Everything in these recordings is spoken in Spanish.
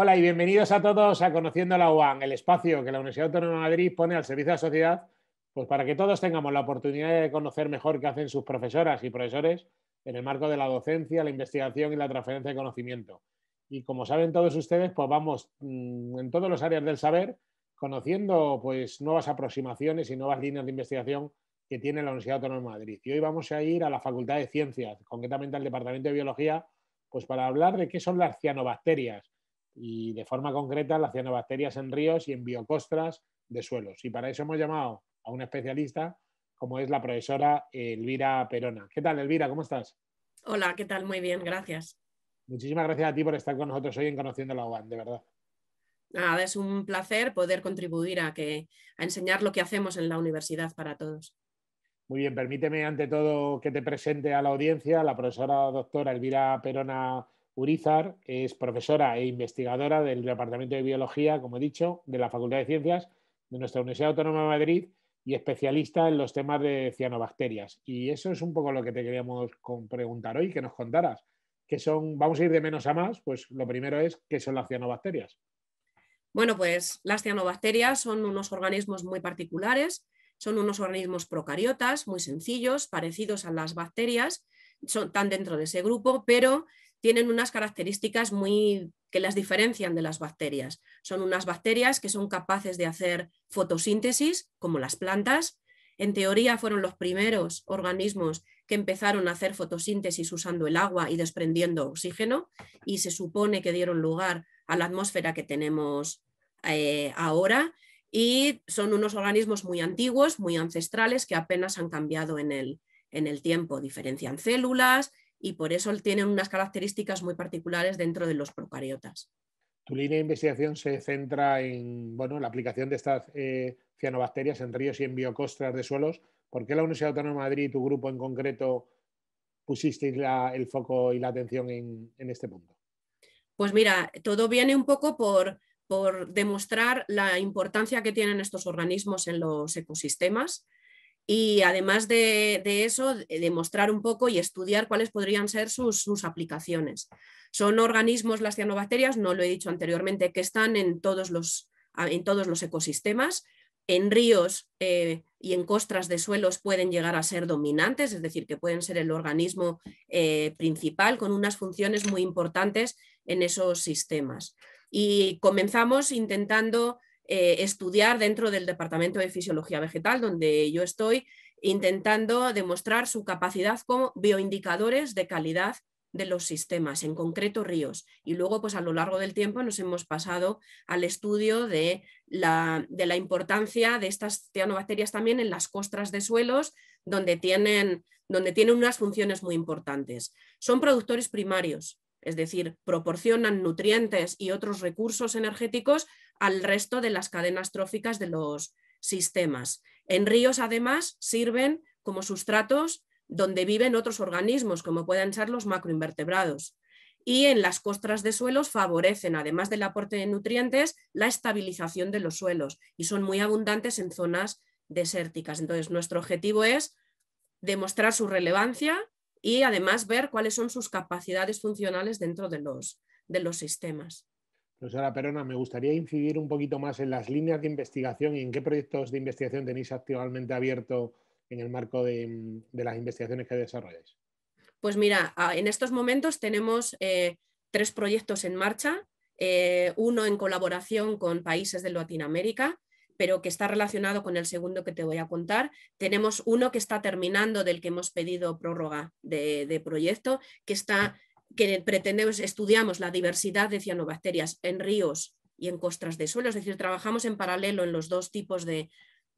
Hola y bienvenidos a todos a Conociendo la UAN, el espacio que la Universidad Autónoma de Madrid pone al servicio de la sociedad, pues para que todos tengamos la oportunidad de conocer mejor qué hacen sus profesoras y profesores en el marco de la docencia, la investigación y la transferencia de conocimiento. Y como saben todos ustedes, pues vamos mm, en todas las áreas del saber conociendo pues nuevas aproximaciones y nuevas líneas de investigación que tiene la Universidad Autónoma de Madrid. Y hoy vamos a ir a la Facultad de Ciencias, concretamente al Departamento de Biología, pues para hablar de qué son las cianobacterias y de forma concreta las cianobacterias en ríos y en biocostras de suelos. Y para eso hemos llamado a una especialista como es la profesora Elvira Perona. ¿Qué tal, Elvira? ¿Cómo estás? Hola, ¿qué tal? Muy bien, gracias. Muchísimas gracias a ti por estar con nosotros hoy en Conociendo la OBAN, de verdad. Nada, es un placer poder contribuir a, que, a enseñar lo que hacemos en la universidad para todos. Muy bien, permíteme ante todo que te presente a la audiencia la profesora doctora Elvira Perona Urizar es profesora e investigadora del Departamento de Biología, como he dicho, de la Facultad de Ciencias de nuestra Universidad Autónoma de Madrid y especialista en los temas de cianobacterias. Y eso es un poco lo que te queríamos preguntar hoy, que nos contaras. Que son, vamos a ir de menos a más, pues lo primero es, ¿qué son las cianobacterias? Bueno, pues las cianobacterias son unos organismos muy particulares, son unos organismos procariotas, muy sencillos, parecidos a las bacterias, son, están dentro de ese grupo, pero tienen unas características muy que las diferencian de las bacterias. Son unas bacterias que son capaces de hacer fotosíntesis, como las plantas. En teoría fueron los primeros organismos que empezaron a hacer fotosíntesis usando el agua y desprendiendo oxígeno y se supone que dieron lugar a la atmósfera que tenemos eh, ahora y son unos organismos muy antiguos, muy ancestrales que apenas han cambiado en el, en el tiempo. Diferencian células, y por eso tienen unas características muy particulares dentro de los procariotas. Tu línea de investigación se centra en la aplicación de estas eh, cianobacterias en ríos y en biocostras de suelos. ¿Por qué la Universidad Autónoma de Madrid y tu grupo en concreto pusiste el foco y la atención en, este punto? Pues mira, todo viene un poco por demostrar la importancia que tienen estos organismos en los ecosistemas y además de, eso, demostrar un poco y estudiar cuáles podrían ser sus, aplicaciones. Son organismos, las cianobacterias, no lo he dicho anteriormente, que están en todos los, en todos los ecosistemas, en ríos eh, y en costras de suelos pueden llegar a ser dominantes, es decir, que pueden ser el organismo eh, principal con unas funciones muy importantes en esos sistemas. Y comenzamos intentando eh, estudiar dentro del Departamento de Fisiología Vegetal, donde yo estoy intentando demostrar su capacidad como bioindicadores de calidad de los sistemas, en concreto ríos. Y luego, pues a lo largo del tiempo nos hemos pasado al estudio de la, importancia de estas cianobacterias también en las costras de suelos, donde tienen, donde tienen unas funciones muy importantes. Son productores primarios, es decir, proporcionan nutrientes y otros recursos energéticos al resto de las cadenas tróficas de los sistemas. En ríos, además, sirven como sustratos donde viven otros organismos, como pueden ser los macroinvertebrados. Y en las costras de suelos favorecen, además del aporte de nutrientes, la estabilización de los suelos y son muy abundantes en zonas desérticas. Entonces, nuestro objetivo es demostrar su relevancia y además ver cuáles son sus capacidades funcionales dentro de los, de los sistemas. Profesora Perona, me gustaría incidir un poquito más en las líneas de investigación y en qué proyectos de investigación tenéis actualmente abierto en el marco de, las investigaciones que desarrolláis. Pues mira, en estos momentos tenemos eh, tres proyectos en marcha, eh, uno en colaboración con países de Latinoamérica, pero que está relacionado con el segundo que te voy a contar. Tenemos uno que está terminando del que hemos pedido prórroga de, de proyecto, que está que pretendemos, estudiamos la diversidad de cianobacterias en ríos y en costras de suelo, es decir, trabajamos en paralelo en los dos tipos de,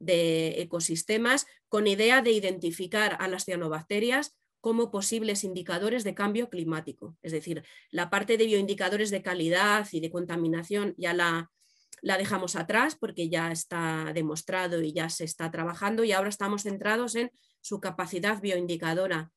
ecosistemas con idea de identificar a las cianobacterias como posibles indicadores de cambio climático. Es decir, la parte de bioindicadores de calidad y de contaminación ya la dejamos atrás porque ya está demostrado y ya se está trabajando y ahora estamos centrados en su capacidad bioindicadora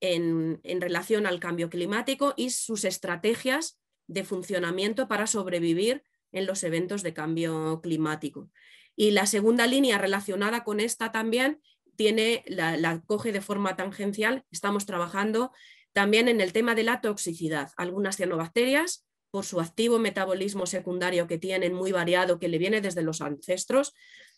en, relación al cambio climático y sus estrategias de funcionamiento para sobrevivir en los eventos de cambio climático. Y la segunda línea relacionada con esta también tiene, la, la, coge de forma tangencial. Estamos trabajando también en el tema de la toxicidad. Algunas cianobacterias, por su activo metabolismo secundario que tienen, muy variado, que le viene desde los ancestros,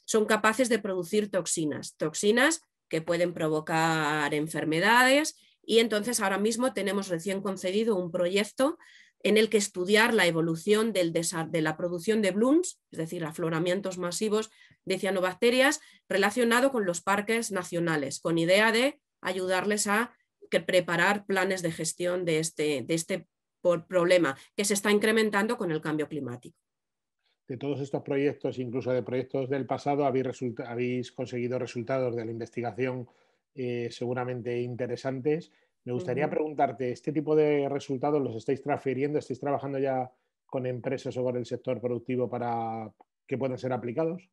son capaces de producir toxinas, toxinas que pueden provocar enfermedades y entonces ahora mismo tenemos recién concedido un proyecto en el que estudiar la evolución de la producción de blooms, es decir, afloramientos masivos de cianobacterias, relacionado con los parques nacionales, con idea de ayudarles a preparar planes de gestión de este, este problema que se está incrementando con el cambio climático de todos estos proyectos, incluso de proyectos del pasado, habéis, conseguido resultados de la investigación eh, seguramente interesantes. Me gustaría preguntarte, ¿este tipo de resultados los estáis transfiriendo? ¿Estáis trabajando ya con empresas o con el sector productivo para que puedan ser aplicados?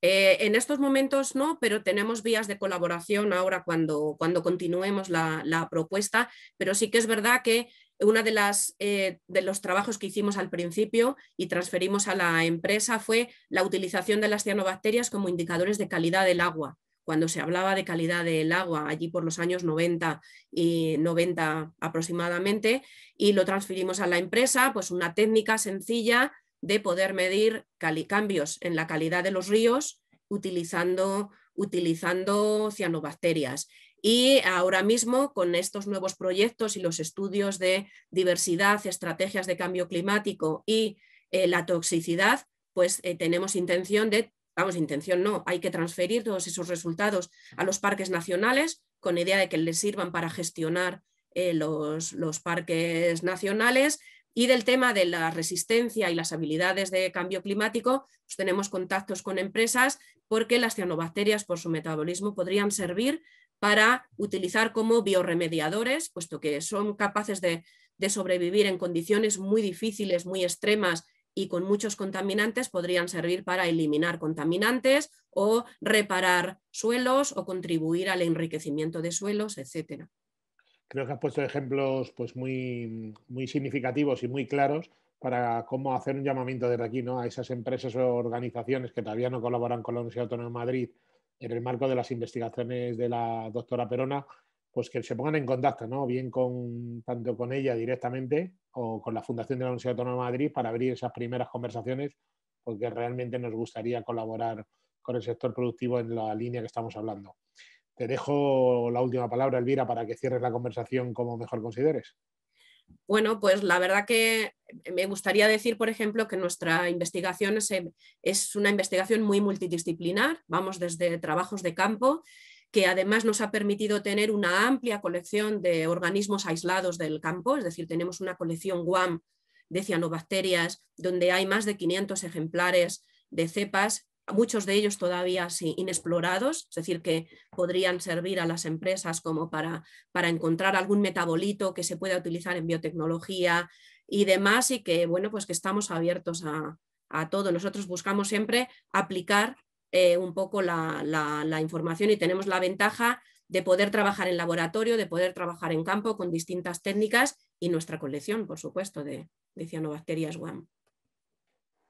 Eh, en estos momentos no, pero tenemos vías de colaboración ahora cuando, cuando continuemos la, propuesta, pero sí que es verdad que uno de, eh, de los trabajos que hicimos al principio y transferimos a la empresa fue la utilización de las cianobacterias como indicadores de calidad del agua. Cuando se hablaba de calidad del agua, allí por los años 90 y 90 aproximadamente, y lo transferimos a la empresa, pues una técnica sencilla de poder medir cambios en la calidad de los ríos utilizando, utilizando cianobacterias. Y ahora mismo, con estos nuevos proyectos y los estudios de diversidad, estrategias de cambio climático y eh, la toxicidad, pues eh, tenemos intención de, vamos, intención no, hay que transferir todos esos resultados a los parques nacionales con idea de que les sirvan para gestionar eh, los, parques nacionales y del tema de la resistencia y las habilidades de cambio climático, pues tenemos contactos con empresas porque las cianobacterias por su metabolismo podrían servir para utilizar como biorremediadores, puesto que son capaces de, de sobrevivir en condiciones muy difíciles, muy extremas y con muchos contaminantes podrían servir para eliminar contaminantes o reparar suelos o contribuir al enriquecimiento de suelos, etcétera creo que has puesto ejemplos pues, muy, muy significativos y muy claros para cómo hacer un llamamiento desde aquí a esas empresas o organizaciones que todavía no colaboran con la Universidad Autónoma de Madrid en el marco de las investigaciones de la doctora Perona, pues que se pongan en contacto, bien con, tanto con ella directamente o con la Fundación de la Universidad Autónoma de Madrid para abrir esas primeras conversaciones, porque realmente nos gustaría colaborar con el sector productivo en la línea que estamos hablando. Te dejo la última palabra, Elvira, para que cierres la conversación como mejor consideres. Bueno, pues la verdad que me gustaría decir, por ejemplo, que nuestra investigación es, una investigación muy multidisciplinar. Vamos desde trabajos de campo, que además nos ha permitido tener una amplia colección de organismos aislados del campo, es decir, tenemos una colección guam de cianobacterias, donde hay más de 500 ejemplares de cepas muchos de ellos todavía inexplorados, es decir, que podrían servir a las empresas como para, para encontrar algún metabolito que se pueda utilizar en biotecnología y demás, y que, bueno, pues que estamos abiertos a, a todo. Nosotros buscamos siempre aplicar eh, un poco la, la, información y tenemos la ventaja de poder trabajar en laboratorio, de poder trabajar en campo con distintas técnicas y nuestra colección, por supuesto, de, de cianobacterias WAM.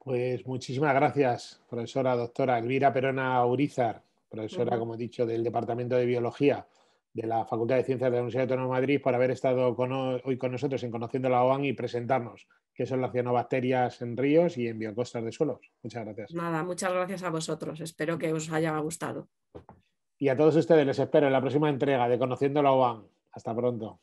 Pues muchísimas gracias, profesora doctora Elvira Perona Urizar, profesora, como he dicho, del Departamento de Biología de la Facultad de Ciencias de la Universidad Autónoma de Madrid, por haber estado hoy con nosotros en Conociendo la OAN y presentarnos qué son las cianobacterias en ríos y en biocostas de suelos. Muchas gracias. Nada, muchas gracias a vosotros. Espero que os haya gustado. Y a todos ustedes les espero en la próxima entrega de Conociendo la OAN. Hasta pronto.